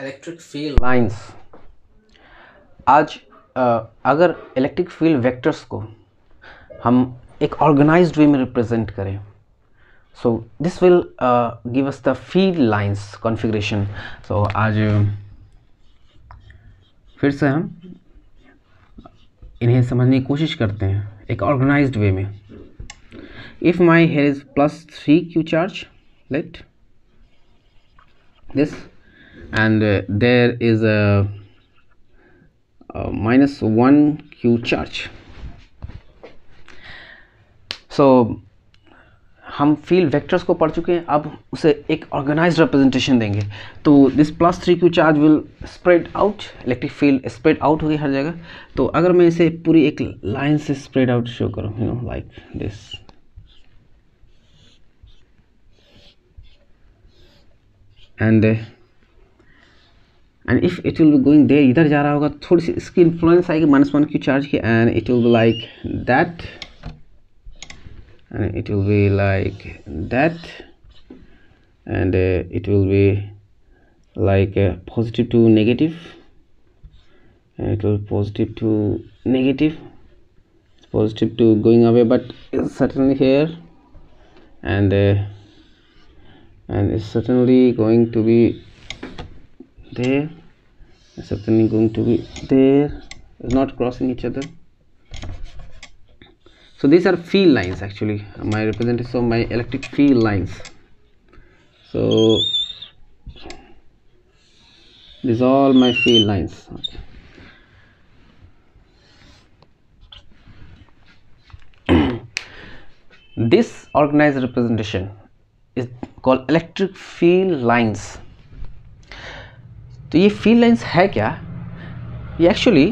Electric field lines आज आ, अगर electric field vectors को हम एक ऑर्गेनाइज्ड वे में रिप्रेजेंट करें so this will give us the field lines configuration so आज फिर से हम इन्हें समझने की कोशिश करते हैं एक ऑर्गेनाइज्ड वे में if my here is plus three q charge let this and uh, there is a, a minus 1 q charge so हम फील्ड वेक्टर्स को पढ़ चुके हैं अब उसे एक ऑर्गेनाइज रिप्रेजेंटेशन देंगे तो this plus three q charge will spread out electric field spread out होगी हर जगह तो अगर मैं इसे पूरी एक लाइन से स्प्रेड आउट शो करूं you know like this and and if it will be going there इधर जा रहा होगा थोड़ी सी इसकी इन्फ्लुएंस आएगी माइनस वन की चार्ज की and it will be like that and it will be like that and uh, it will be like uh, positive to negative and it will be positive to negative it's positive to going away but it's certainly here and uh, and it's certainly going to be there something going to be there not crossing each other so these are field lines actually my representation, of my electric field lines so these are all my field lines okay. this organized representation is called electric field lines तो ये field lines है क्या ये actually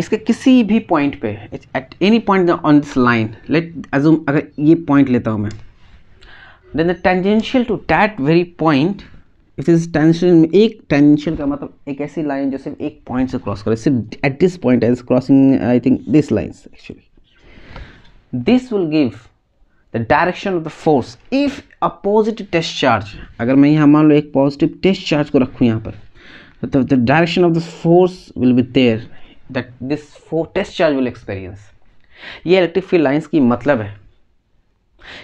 इसके किसी भी point पे at any point on this line let assume अगर ये पॉइंट लेता हूँ मैं then the tangential to that very point it is tension एक टेंशन का मतलब एक ऐसी लाइन जो सिर्फ एक पॉइंट से क्रॉस करे सिर्फ at this point is crossing I think this lines actually this will give the direction of the force if a positive test charge अगर मैं यहाँ मान लो एक पॉजिटिव टेस्ट चार्ज को रखूँ यहाँ पर तो the direction of the force will be there that this test charge will experience ये इलेक्ट्रिक फील्ड लाइन्स की मतलब है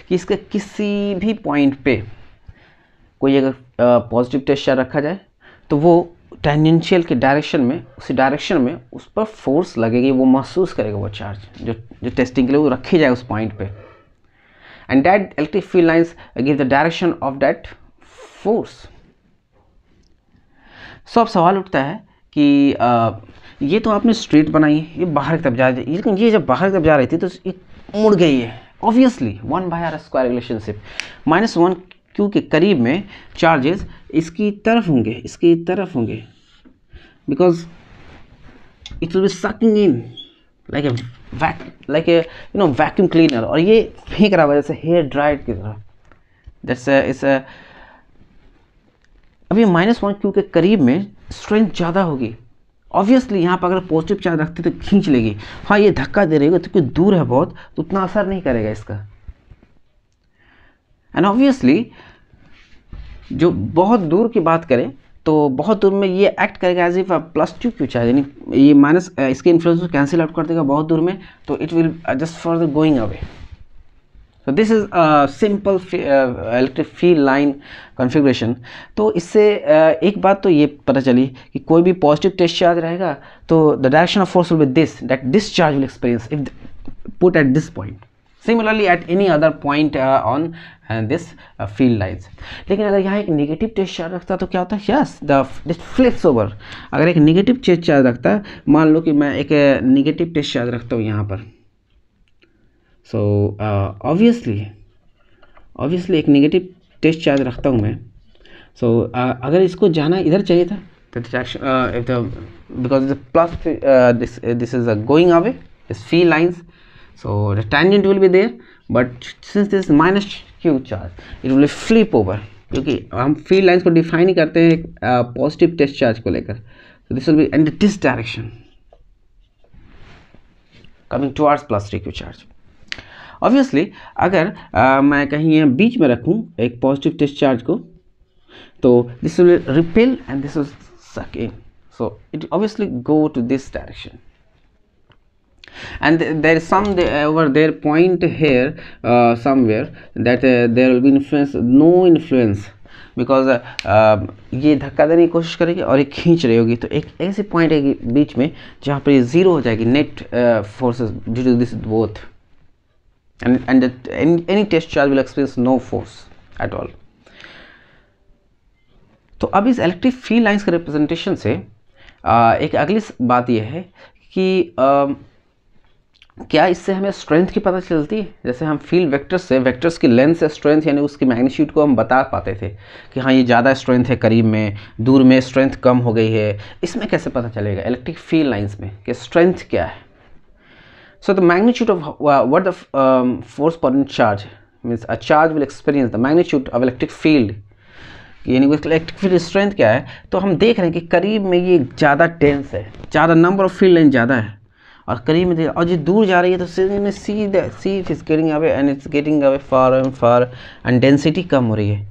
कि इसके किसी भी पॉइंट पे कोई अगर पॉजिटिव टेस्ट चार्ज रखा जाए तो वो टेंजेंशियल के डायरेक्शन में उसी डायरेक्शन में उस पर फोर्स लगेगी वो महसूस करेगा वो चार्ज जो जो टेस्टिंग के लिए वो रखी जाए उस पॉइंट पे and that electric field lines give the direction of that force so अब सवाल उठता है कि आ, ये तो आपने स्ट्रेट बनाई है ये बाहर की तरफ जा रही लेकिन ये जब बाहर की तरफ जा रही थी तो ये मुड़ गई है obviously one by r square relationship minus one q के करीब में चार्जेस इसकी तरफ होंगे इसकी तरफ होंगे because it will be sucking in like a vac like a you know vacuum cleaner और ये फेंक रहा हुआ जैसे हेयर ड्राइड की तरह जैसे इस अभी माइनस वन क्यू के करीब में स्ट्रेंथ ज़्यादा होगी ऑब्वियसली यहाँ पर अगर पॉजिटिव चार्ज रखते तो खींच लेगी हाँ ये धक्का दे रही होगा तो क्योंकि दूर है बहुत तो उतना असर नहीं करेगा इसका एंड ऑब्वियसली जो बहुत दूर की बात करें तो बहुत दूर में ये एक्ट करेगा as if plus two future यानी ये माइनस इसके इन्फ्लुएंस को कैंसिल आउट कर देगा बहुत दूर में तो it will just for the going away तो दिस इज़ सिंपल इलेक्ट्रिक फी लाइन कॉन्फ़िगरेशन तो इससे uh, एक बात तो ये पता चली कि कोई भी पॉजिटिव टेस्ट चार्ज रहेगा तो the direction of force will be this that this charge will experience if put at this point similarly at any other point on this field lines लेकिन अगर यहाँ एक नेगेटिव टेस्ट चार्ज रखता है तो क्या होता है yes the this flips over अगर एक नेगेटिव टेस्ट चार्ज रखता है मान लो कि मैं एक नेगेटिव टेस्ट चार्ज रखता हूँ यहाँ पर सो ऑब्वियसली ऑब्वियसली एक नेगेटिव टेस्ट चार्ज रखता हूँ मैं सो so, uh, अगर इसको जाना इधर चाहिए था because plus this is a going away plus uh, this uh, so the tangent will be there but since this is minus q charge it will flip over क्योंकि हम फील्ड लाइंस को define ही करते हैं positive test charge को लेकर so this will be in this direction coming towards plus 3q charge obviously अगर आ, मैं कहीं यहाँ बीच में रखूँ एक पॉजिटिव टेस्ट चार्ज को तो this will repel and this will suck in so it obviously go to this direction and th there is some th over there point here uh, somewhere that uh, there will be influence no influence because uh, um, ये धक्का देने की कोशिश करेगी और ये खींच रही होगी तो एक ऐसे पॉइंट है बीच में जहाँ पर ये ज़ीरो हो जाएगी net forces due to this both and any test charge will experience no force at all तो अब इस इलेक्ट्रिक फील्ड लाइन्स के रिप्रेजेंटेशन से uh, एक अगली बात ये है कि um, क्या इससे हमें स्ट्रेंथ की पता चलती है जैसे हम फील्ड वेक्टर्स से वेक्टर्स की लेंथ से स्ट्रेंथ यानी उसकी मैग्नीट्यूड को हम बता पाते थे कि हाँ ये ज़्यादा स्ट्रेंथ है करीब में दूर में स्ट्रेंथ कम हो गई है इसमें कैसे पता चलेगा इलेक्ट्रिक फील्ड लाइन्स में कि स्ट्रेंथ क्या है so the magnitude of what the force per in charge means a charge will experience the magnitude of electric field यानी इलेक्ट्रिक फील्ड स्ट्रेंथ क्या है तो हम देख रहे हैं कि करीब में ये ज़्यादा टेंस है ज़्यादा नंबर ऑफ फील्ड लाइन ज़्यादा है और करीब में और जो दूर जा रही है तो सीधे में सीधे see is getting away and it's getting away far and far and density कम हो रही है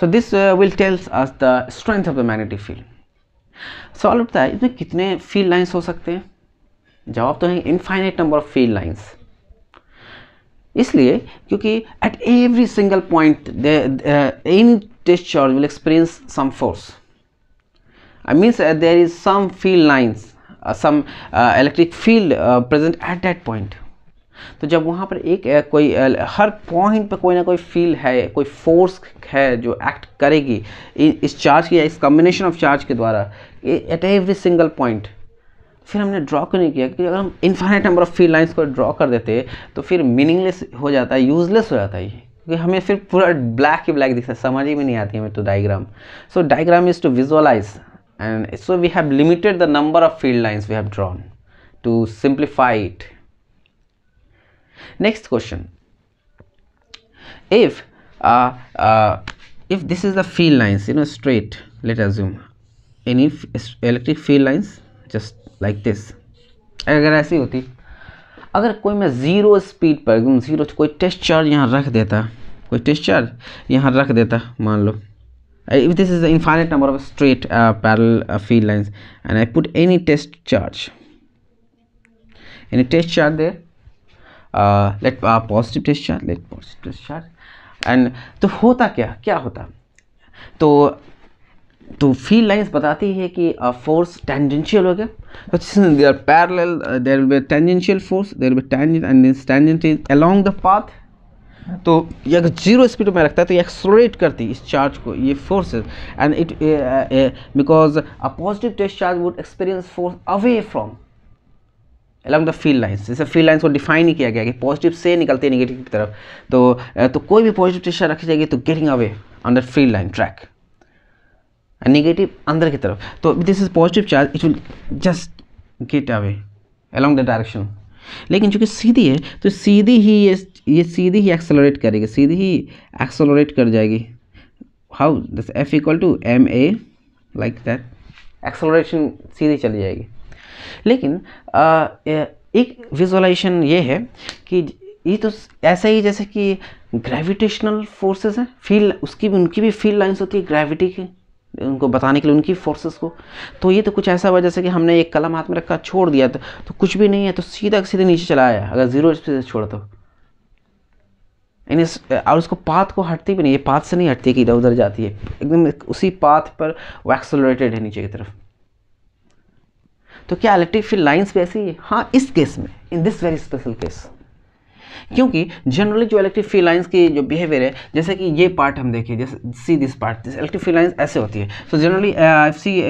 so this will tells us the strength of the magnetic field सवाल उठता है इसमें कितने फील्ड लाइन्स हो सकते हैं जवाब तो है infinite number of field lines इसलिए क्योंकि at every single point any test charge will experience some force uh, means uh, there is some field lines uh, some uh, electric field uh, present at that point तो जब वहाँ पर एक कोई हर point पर कोई ना कोई फील है कोई फोर्स है जो एक्ट करेगी इस चार्ज की या इस कॉम्बिनेशन ऑफ चार्ज के द्वारा एट एवरी सिंगल पॉइंट फिर हमने ड्रॉ क्यों नहीं किया क्योंकि अगर हम infinite number of field lines को ड्रॉ कर देते तो फिर मीनिंगलेस हो जाता है यूजलेस हो जाता है क्योंकि हमें फिर पूरा ब्लैक ही ब्लैक दिखता है समझ ही में नहीं आती हमें तो diagram so diagram is to visualise and so we have limited the number of field lines we have drawn to simplify it next question if uh, uh, if this is the field lines you know straight let us assume any electric field lines just like this अगर ऐसी होती अगर कोई मैं zero speed पर एकदम zero कोई test charge यहाँ रख देता कोई टेस्ट चार्ज यहाँ रख देता मान लो if this is the infinite number of straight uh, parallel uh, field lines and I put any test charge any test charge there uh, let uh, positive test charge let positive test charge and to होता क्या क्या होता तो तो field lines बताती है कि force tangential हो गया तो there parallel there will be tangential force there will be tangent and tangent is along the path तो ये अगर जीरो स्पीड में रखता है तो ये एक्सलोरेट करती है इस चार्ज को ये forces and it because a positive test charge would experience force away from along the field lines जैसे फील्ड लाइन्स को डिफाइन ही किया गया कि पॉजिटिव से निकलते हैं निगेटिव की तरफ तो uh, तो कोई भी पॉजिटिव टेस्ट चार्ज रखी जाएगी तो getting away under field line track and negative अंदर की तरफ तो this is positive charge it will just get away along the direction लेकिन चूंकि सीधी है तो सीधी ही ये ये सीधी ही एक्सेलोरेट करेगी सीधी ही एक्सेलोरेट कर जाएगी how this f equal to m a like that acceleration सीधी चली जाएगी लेकिन आ, एक विजुअलाइजेशन ये है कि ये तो ऐसा ही जैसे कि ग्रेविटेशनल फोर्सेस हैं फील उसकी भी उनकी भी फील्ड लाइंस होती है ग्रेविटी की उनको बताने के लिए उनकी फोर्सेस को तो ये तो कुछ ऐसा हुआ जैसे कि हमने एक कलम हाथ में रखा छोड़ दिया तो, तो कुछ भी नहीं है तो सीधा सीधे नीचे चला आया अगर जीरो से छोड़ दो तो, इन इस और उसको पाथ को हटती भी नहीं ये पाथ से नहीं हटती कि इधर उधर जाती है एकदम उसी पाथ पर वो एक्सलोरेटेड है नीचे की तरफ तो क्या इलेक्ट्रिक लाइन्स भी ऐसी है हाँ इस केस में in this very special case क्योंकि जनरली जो इलेक्ट्रिक फील्ड लाइंस की जो बिहेवियर है जैसे कि ये पार्ट हम देखें जैसे see this part this electric field lines ऐसे होती है so generally see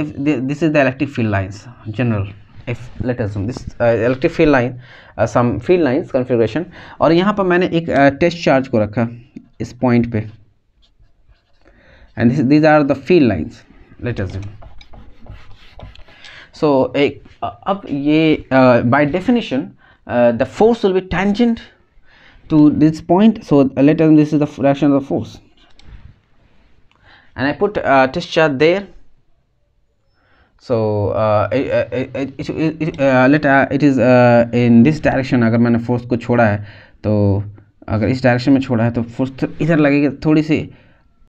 this is the electric field lines general let us zoom this uh, electric field line uh, some field lines configuration or yahan par maine ek uh, test charge ko rakha is point pe and these are the field lines let us zoom so ek uh, by definition the force will be tangent to this point so let us this is the fraction of the force and i put a test charge there so let it is in this direction अगर मैंने force को छोड़ा है तो अगर इस direction में छोड़ा है तो फोर्स तो इधर लगेगी थोड़ी सी